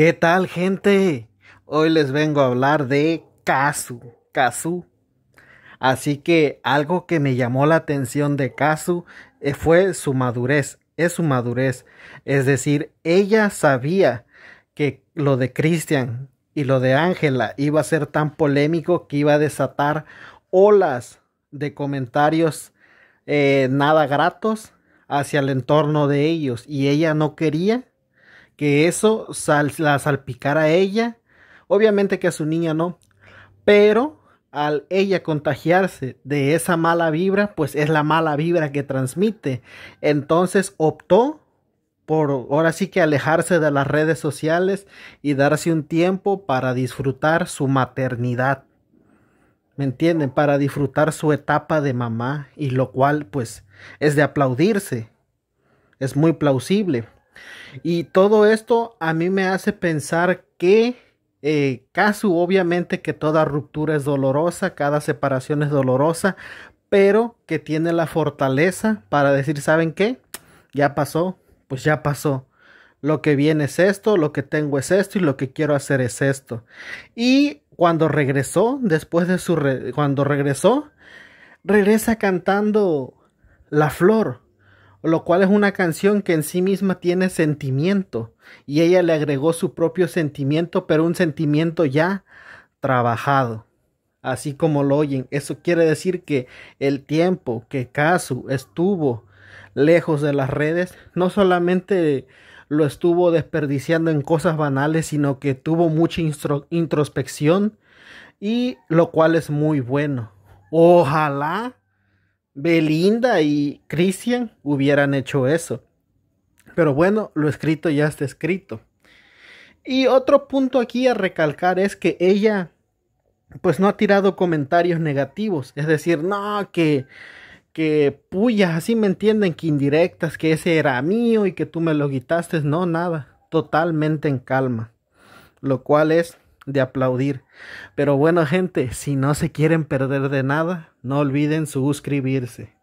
¿Qué tal gente? Hoy les vengo a hablar de Kazu, casu Así que algo que me llamó la atención de Kazu eh, fue su madurez, es su madurez. Es decir, ella sabía que lo de Christian y lo de Ángela iba a ser tan polémico que iba a desatar olas de comentarios eh, nada gratos hacia el entorno de ellos y ella no quería que eso la salpicara a ella. Obviamente que a su niña no. Pero al ella contagiarse de esa mala vibra, pues es la mala vibra que transmite. Entonces optó por ahora sí que alejarse de las redes sociales y darse un tiempo para disfrutar su maternidad. ¿Me entienden? Para disfrutar su etapa de mamá y lo cual pues es de aplaudirse. Es muy plausible. Y todo esto a mí me hace pensar que caso eh, obviamente que toda ruptura es dolorosa, cada separación es dolorosa, pero que tiene la fortaleza para decir, ¿saben qué? Ya pasó, pues ya pasó. Lo que viene es esto, lo que tengo es esto y lo que quiero hacer es esto. Y cuando regresó, después de su... cuando regresó, regresa cantando La Flor lo cual es una canción que en sí misma tiene sentimiento y ella le agregó su propio sentimiento, pero un sentimiento ya trabajado. Así como lo oyen, eso quiere decir que el tiempo que Kazu estuvo lejos de las redes, no solamente lo estuvo desperdiciando en cosas banales, sino que tuvo mucha introspección y lo cual es muy bueno. Ojalá Belinda y Christian hubieran hecho eso. Pero bueno, lo escrito ya está escrito. Y otro punto aquí a recalcar es que ella pues no ha tirado comentarios negativos, es decir, no, que que puyas, así me entienden, que indirectas, que ese era mío y que tú me lo quitaste, no, nada, totalmente en calma, lo cual es de aplaudir. Pero bueno gente, si no se quieren perder de nada, no olviden suscribirse.